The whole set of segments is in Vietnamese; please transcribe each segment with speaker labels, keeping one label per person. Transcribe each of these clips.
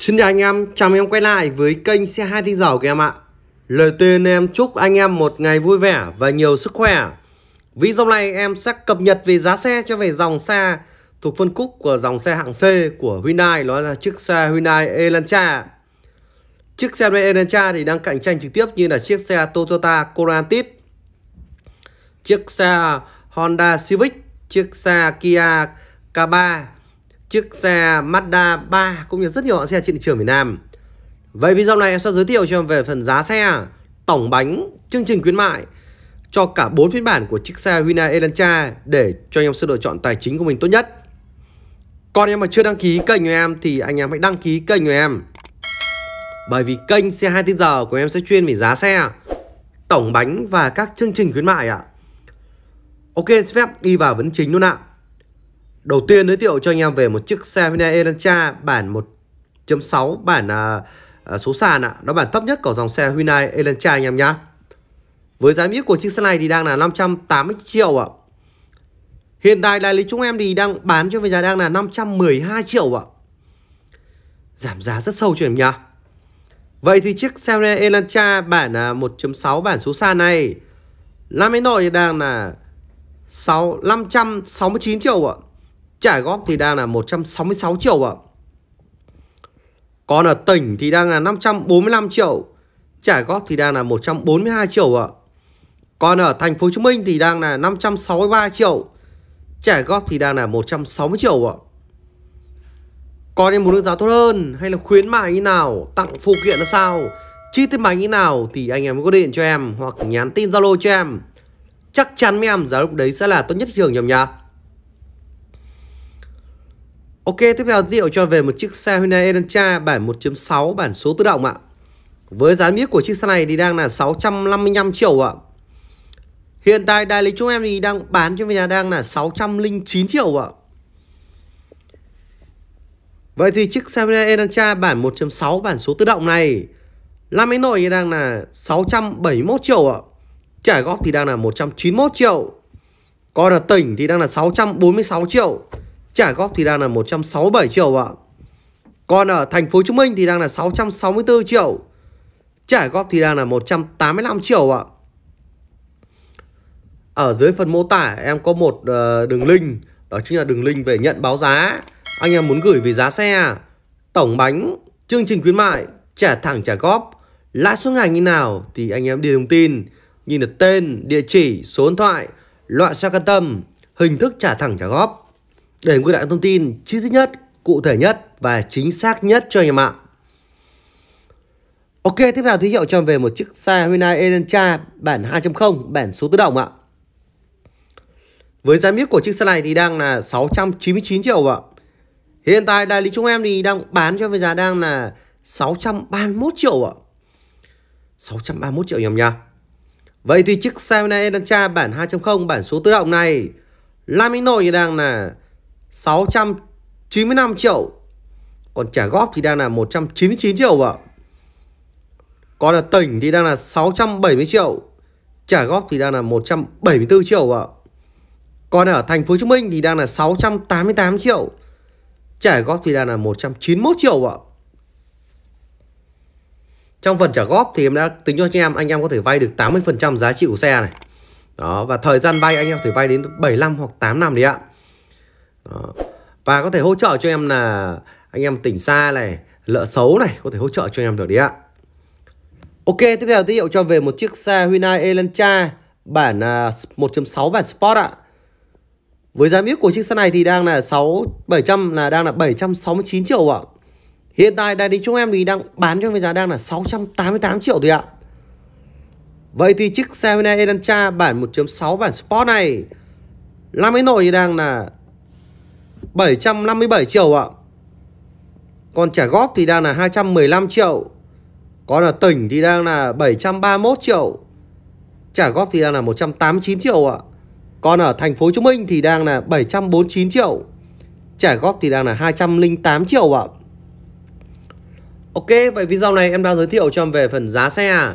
Speaker 1: Xin chào anh em, chào mừng em quay lại với kênh xe hai tinh dầu của em ạ Lời tiên em chúc anh em một ngày vui vẻ và nhiều sức khỏe Video này em sẽ cập nhật về giá xe cho về dòng xe thuộc phân khúc của dòng xe hạng C của Hyundai Đó là chiếc xe Hyundai Elantra Chiếc xe Hyundai Elantra thì đang cạnh tranh trực tiếp như là chiếc xe Toyota Corantis Chiếc xe Honda Civic, chiếc xe Kia K3 chiếc xe Mazda 3 cũng như rất nhiều hãng xe trên thị trường Việt Nam. Vậy video này em sẽ giới thiệu cho em về phần giá xe, tổng bánh, chương trình khuyến mại cho cả bốn phiên bản của chiếc xe Hyundai Elantra để cho anh em sự lựa chọn tài chính của mình tốt nhất. Còn em mà chưa đăng ký kênh của em thì anh em hãy đăng ký kênh của em. Bởi vì kênh xe 2 tiếng giờ của em sẽ chuyên về giá xe, tổng bánh và các chương trình khuyến mại ạ. Ok, phép đi vào vấn chính luôn ạ. À. Đầu tiên giới thiệu cho anh em về một chiếc xe Hyundai Elantra bản 1.6 bản à, à, số sàn ạ. À. Nó bản thấp nhất của dòng xe Hyundai Elantra anh em nhá. Với giá miết của chiếc xe này thì đang là 580 triệu ạ. Hiện tại đại lý chúng em thì đang bán cho với giá đang là 512 triệu ạ. Giảm giá rất sâu cho em nhá. Vậy thì chiếc xe Hyundai Elantra bản à, 1.6 bản số sàn này năm Nam nội đang là 6 569 triệu ạ. Trả góp thì đang là 166 triệu ạ. Còn ở tỉnh thì đang là 545 triệu. Trả góp thì đang là 142 triệu ạ. Còn ở thành phố Hồ Chí Minh thì đang là 563 triệu. Trả góp thì đang là 160 triệu ạ. Còn em muốn được giá tốt hơn hay là khuyến mại như nào, tặng phụ kiện là sao, chi tiết máy như nào thì anh em có điện cho em hoặc nhắn tin Zalo cho em. Chắc chắn với em giá lúc đấy sẽ là tốt nhất thị trường nhầm nhá. Ok, tiếp theo giới thiệu cho về một chiếc xe Hyundai Elantra bản 1.6 bản số tự động ạ. Với giá miết của chiếc xe này thì đang là 655 triệu ạ. Hiện tại đại lý chúng em thì đang bán cho nhà đang là 609 triệu ạ. Vậy thì chiếc xe Hyundai Elantra bản 1.6 bản số tự động này Lam Ánh Nội thì đang là 671 triệu ạ. Trả góp thì đang là 191 triệu. Còn là tỉnh thì đang là 646 triệu. Trả góp thì đang là 167 triệu ạ. Còn ở thành phố Hồ Chí Minh thì đang là 664 triệu. Trả góp thì đang là 185 triệu ạ. Ở dưới phần mô tả em có một ờ, đường link, đó chính là đường link về nhận báo giá. Anh em muốn gửi về giá xe, tổng bánh, chương trình khuyến mại, trả thẳng trả góp, lãi suất ngày như nào thì anh em điền thông tin, nhìn được tên, địa chỉ, số điện thoại, loại xe can tâm, hình thức trả thẳng trả góp để quy lại thông tin chi tiết nhất, cụ thể nhất và chính xác nhất cho anh em ạ. Ok, tiếp theo giới thiệu cho em về một chiếc xe Hyundai Elantra bản 2.0, bản số tự động ạ. Với giá miết của chiếc xe này thì đang là 699 triệu ạ. Hiện tại đại lý chúng em thì đang bán cho với giá đang là 631 triệu ạ. 631 triệu nhầm nha. Vậy thì chiếc xe Hyundai Elantra bản 2.0 bản số tự động này Lamino thì đang là 695 triệu Còn trả góp thì đang là 199 triệu ạ Còn là tỉnh thì đang là 670 triệu Trả góp thì đang là 174 triệu ạ Còn ở thành phố Hồ Chí Minh thì đang là 688 triệu Trả góp thì đang là 191 triệu ạ trong phần trả góp thì em đã tính cho anh em anh em có thể vay được 80% giá trị của xe này đó và thời gian vay anh em có thể vay đến 7 năm hoặc 8 năm đấy ạ và có thể hỗ trợ cho em là anh em tỉnh xa này, lợ xấu này, có thể hỗ trợ cho em được đấy ạ. Ok, tiếp theo giới thiệu cho về một chiếc xe Hyundai Elantra bản 1.6 à, bản Sport ạ. Với giá miếc của chiếc xe này thì đang là 6 700 là đang là 769 triệu ạ. Hiện tại đại lý chúng em thì đang bán cho với giá đang là 688 triệu thôi ạ. Vậy thì chiếc xe Hyundai Elantra bản 1.6 bản Sport này năm ấy nội thì đang là 757 triệu ạ Còn trả góp thì đang là 215 triệu Còn là tỉnh thì đang là 731 triệu Trả góp thì đang là 189 triệu ạ Còn ở thành phố Hồ Chí Minh thì đang là 749 triệu Trả góp thì đang là 208 triệu ạ Ok, vậy video này em đang giới thiệu cho em về phần giá xe,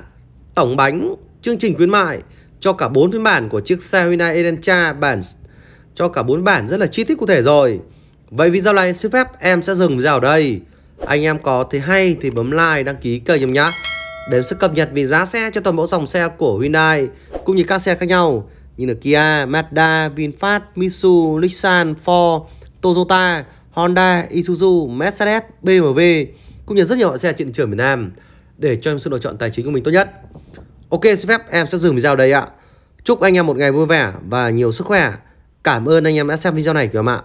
Speaker 1: tổng bánh, chương trình khuyến mại cho cả 4 phiên bản của chiếc xe Hyundai Elantra bản cho cả bốn bản rất là chi tiết cụ thể rồi. Vậy video này xin phép em sẽ dừng video ở đây. Anh em có thấy hay thì bấm like, đăng ký kênh giùm nhá. Để em sẽ cập nhật về giá xe cho toàn bộ dòng xe của Hyundai cũng như các xe khác nhau như là Kia, Mazda, VinFast, Mitsubishi, Nissan, Ford, Toyota, Honda, Isuzu, Mercedes, BMW cũng như rất nhiều loại xe trên thị trường Việt Nam để cho em sự lựa chọn tài chính của mình tốt nhất. Ok, xin phép em sẽ dừng video đây ạ. Chúc anh em một ngày vui vẻ và nhiều sức khỏe. Cảm ơn anh em đã xem video này của em ạ.